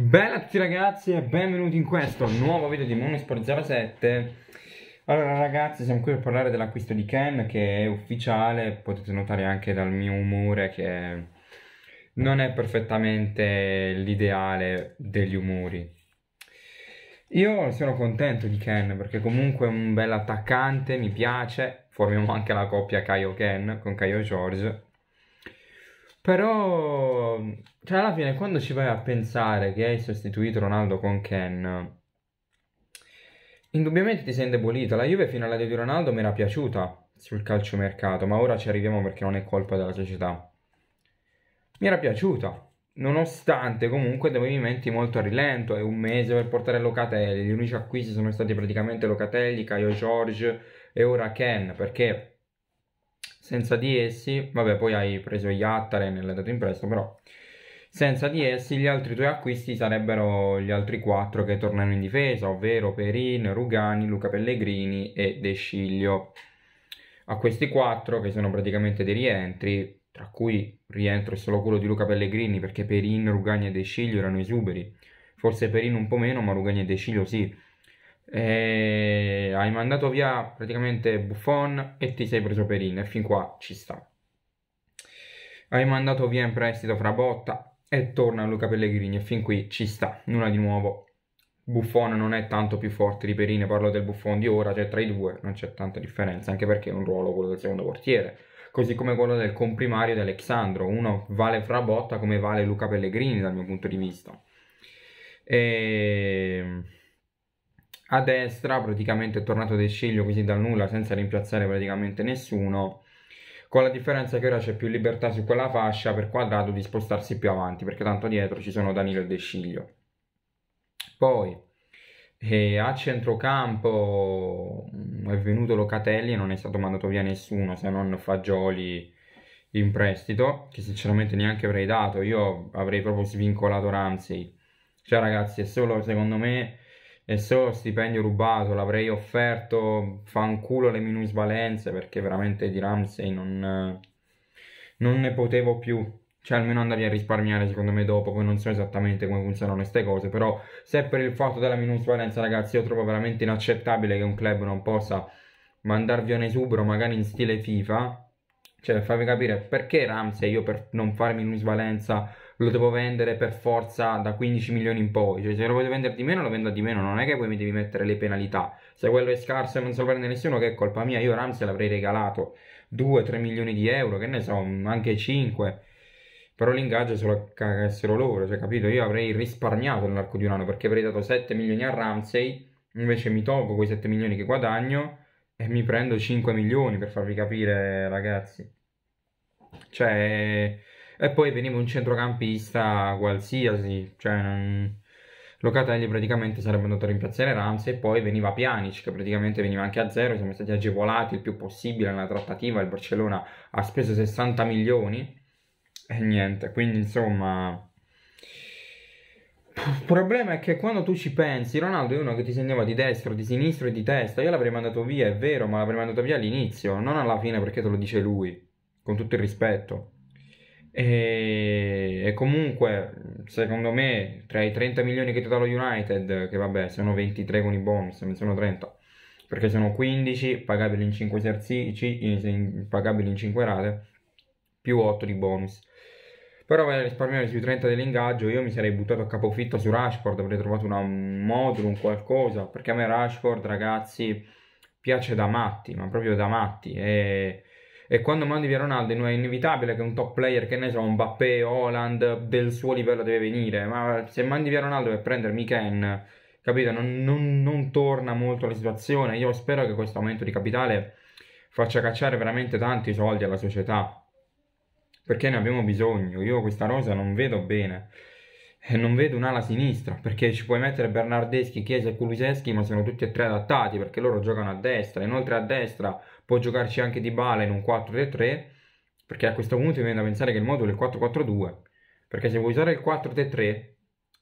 Bella a tutti ragazzi e benvenuti in questo nuovo video di Monosport 07 Allora ragazzi siamo qui per parlare dell'acquisto di Ken che è ufficiale Potete notare anche dal mio umore che non è perfettamente l'ideale degli umori Io sono contento di Ken perché comunque è un bel attaccante, mi piace Formiamo anche la coppia Kaio Ken con Kaio George però, cioè, alla fine, quando ci vai a pensare che hai sostituito Ronaldo con Ken, indubbiamente ti sei indebolito. La Juve fino alla di Ronaldo mi era piaciuta sul calciomercato, ma ora ci arriviamo perché non è colpa della società. Mi era piaciuta, nonostante comunque dei movimenti molto a rilento, è un mese per portare Locatelli, gli unici acquisti sono stati praticamente Locatelli, Caio George e ora Ken, perché senza di essi, vabbè, poi hai preso gli Attaren e l'hai dato in prestito, però senza di essi gli altri due acquisti sarebbero gli altri quattro che tornano in difesa, ovvero Perin, Rugani, Luca Pellegrini e De Sciglio. A questi quattro, che sono praticamente dei rientri, tra cui rientro solo quello di Luca Pellegrini perché Perin, Rugani e De Sciglio erano esuberi, forse Perin un po' meno ma Rugani e De Sciglio sì, e hai mandato via praticamente Buffon e ti sei preso Perin e fin qua ci sta. Hai mandato via in prestito Frabotta e torna Luca Pellegrini e fin qui ci sta, nulla di nuovo. Buffon non è tanto più forte di Perin, parlo del Buffon di ora, cioè tra i due non c'è tanta differenza, anche perché è un ruolo quello del secondo portiere, così come quello del comprimario di Alexandro, uno vale Frabotta come vale Luca Pellegrini dal mio punto di vista. Ehm a destra, praticamente è tornato del Sciglio così dal nulla senza rimpiazzare praticamente nessuno, con la differenza che ora c'è più libertà su quella fascia per quadrato di spostarsi più avanti, perché tanto dietro ci sono Danilo e De Sciglio. Poi eh, a centrocampo mm, è venuto Locatelli e non è stato mandato via nessuno se non Fagioli in prestito, che sinceramente neanche avrei dato, io avrei proprio svincolato Ramsey. Cioè ragazzi, è solo secondo me il suo stipendio rubato l'avrei offerto fanculo le minusvalenze perché veramente di Ramsey non, non ne potevo più cioè almeno andavi a risparmiare secondo me dopo, poi non so esattamente come funzionano queste cose, però se per il fatto della minusvalenza ragazzi io trovo veramente inaccettabile che un club non possa mandarvi un esubero magari in stile FIFA, cioè farvi capire perché Ramsey io per non fare minusvalenza lo devo vendere per forza da 15 milioni in poi, cioè se lo voglio vendere di meno lo vendo di meno, non è che poi mi devi mettere le penalità, se quello è scarso e non se lo prende nessuno che è colpa mia, io Ramsey l'avrei regalato 2-3 milioni di euro, che ne so, anche 5, però l'ingaggio se lo cagassero loro, cioè capito, io avrei risparmiato nell'arco di un anno perché avrei dato 7 milioni a Ramsey, invece mi tolgo quei 7 milioni che guadagno e mi prendo 5 milioni per farvi capire ragazzi cioè e poi veniva un centrocampista qualsiasi, cioè non... Locatelli praticamente sarebbe andato a rimpiazzare Ramsey e poi veniva Pjanic che praticamente veniva anche a zero, siamo stati agevolati il più possibile nella trattativa, il Barcellona ha speso 60 milioni e niente, quindi insomma... Il problema è che quando tu ci pensi, Ronaldo è uno che ti segnava di destra, di sinistra e di testa. Io l'avrei mandato via, è vero, ma l'avrei mandato via all'inizio, non alla fine perché te lo dice lui, con tutto il rispetto. E, e, comunque, secondo me, tra i 30 milioni che ti dà lo United, che vabbè, sono 23 con i bonus, ne sono 30, perché sono 15 pagabili in 5 esercizi, pagabili in 5 rate, più 8 di bonus. Però a risparmiare sui 30 dell'ingaggio io mi sarei buttato a capofitto su Rashford, avrei trovato una, un modulo, un qualcosa, perché a me Rashford, ragazzi, piace da matti, ma proprio da matti. E e quando mandi via Ronaldo è inevitabile che un top player, che ne so, Mbappé, Holland, del suo livello deve venire, ma se mandi via Ronaldo per prendermi Ken, capito, non, non, non torna molto la situazione, io spero che questo aumento di capitale faccia cacciare veramente tanti soldi alla società, perché ne abbiamo bisogno, io questa rosa non vedo bene non vedo un'ala sinistra perché ci puoi mettere Bernardeschi, Chiesa e Kuluseschi ma sono tutti e tre adattati perché loro giocano a destra inoltre a destra può giocarci anche Di Bala in un 4-3-3 perché a questo punto mi viene da pensare che il modulo è il 4-4-2 perché se vuoi usare il 4-3-3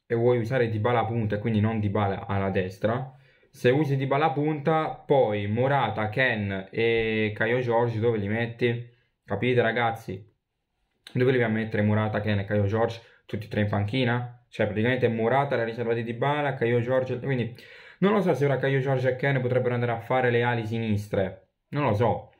e vuoi usare Di Bala a punta e quindi non Di Bala alla destra se usi Di Bala a punta poi Morata, Ken e Caio Giorgi dove li metti? capite ragazzi? dove li vai a mettere Murata, Ken e Caio Giorgi? tutti e tre in panchina. Cioè, praticamente Murata la riserva di Dybala, Caio Giorgio... Quindi, non lo so se ora Caio Giorgio e Ken potrebbero andare a fare le ali sinistre. Non lo so.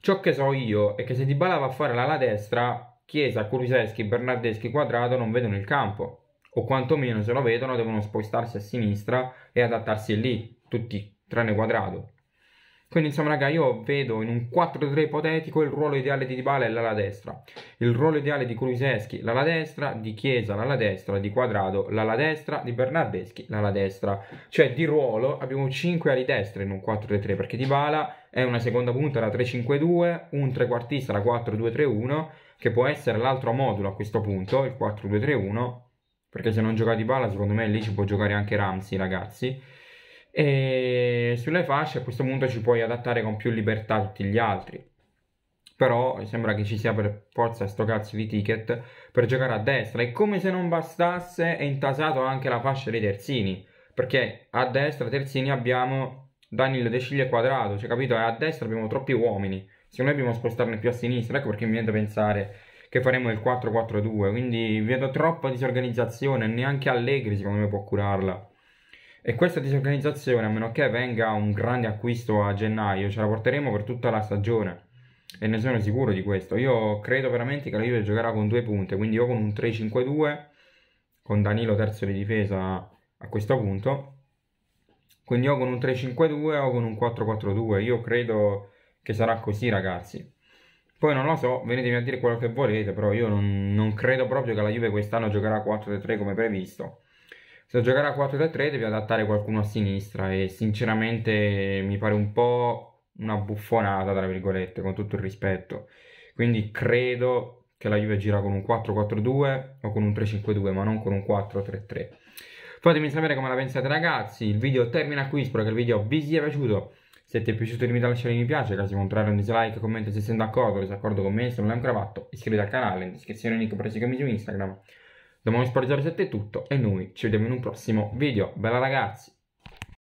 Ciò che so io è che se Dybala va a fare l'ala destra, Chiesa, Kuluseschi, Bernardeschi, Quadrado non vedono il campo. O quantomeno se lo vedono devono spostarsi a sinistra e adattarsi lì, tutti, tranne Quadrado. Quindi insomma raga io vedo in un 4-3 ipotetico il ruolo ideale di Dybala è l'ala destra, il ruolo ideale di Kuluseschi l'ala destra, di Chiesa l'ala destra, di Quadrado l'ala destra, di Bernardeschi l'ala destra. Cioè di ruolo abbiamo 5 ali destre in un 4-3 perché Dybala è una seconda punta da 3-5-2, un trequartista da 4-2-3-1 che può essere l'altro modulo a questo punto, il 4-2-3-1, perché se non gioca Dybala secondo me lì ci può giocare anche Ramsey ragazzi e sulle fasce a questo punto ci puoi adattare con più libertà tutti gli altri però sembra che ci sia per forza sto cazzo di ticket per giocare a destra e come se non bastasse è intasato anche la fascia dei terzini perché a destra terzini abbiamo Danilo De Sciglia quadrato cioè capito a destra abbiamo troppi uomini secondo me dobbiamo spostarne più a sinistra ecco perché mi viene da pensare che faremo il 4-4-2 quindi vedo troppa disorganizzazione neanche Allegri secondo me può curarla e questa disorganizzazione, a meno che venga un grande acquisto a gennaio, ce la porteremo per tutta la stagione. E ne sono sicuro di questo. Io credo veramente che la Juve giocherà con due punte, quindi o con un 3-5-2, con Danilo terzo di difesa a questo punto. Quindi o con un 3-5-2 o con un 4-4-2. Io credo che sarà così, ragazzi. Poi non lo so, venitemi a dire quello che volete, però io non, non credo proprio che la Juve quest'anno giocherà 4-3 come previsto se giocare a 4-3-3 devi adattare qualcuno a sinistra e sinceramente mi pare un po' una buffonata, tra virgolette, con tutto il rispetto. Quindi credo che la Juve gira con un 4-4-2 o con un 3-5-2, ma non con un 4-3-3. Fatemi sapere come la pensate ragazzi, il video termina qui, spero che il video vi sia piaciuto. Se ti è piaciuto rimita a lasciare un mi piace, caso contrario un dislike, commento se sei d'accordo, o disaccordo con me, se non l'hai ancora fatto, iscriviti al canale, in descrizione link per seguirmi su Instagram. Da Mommy Sport tutto e noi ci vediamo in un prossimo video. Bella ragazzi!